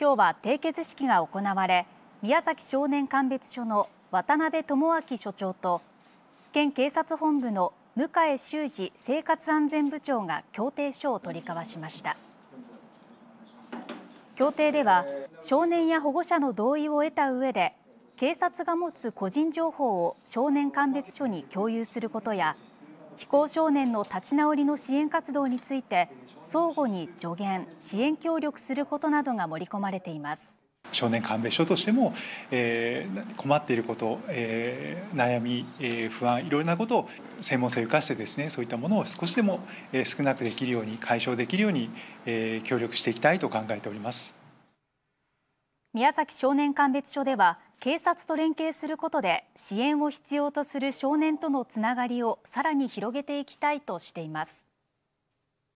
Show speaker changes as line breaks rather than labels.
今日は締結式が行われ宮崎少年鑑別所の渡辺智明所長と県警察本部の向井修司生活安全部長が協定書を取り交わしました協定では少年や保護者の同意を得た上で警察が持つ個人情報を少年鑑別所に共有することや非行少年の立ち直りの支援活動について相互に助言支援協力することなどが盛り込まれています
少年鑑別所としても、えー、困っていること、えー、悩み、えー、不安いろいろなことを専門性を生かしてですねそういったものを少しでも少なくできるように解消できるように、えー、協力していきたいと考えております
宮崎少年鑑別所では警察と連携することで支援を必要とする少年とのつながりをさらに広げていきたいとしています。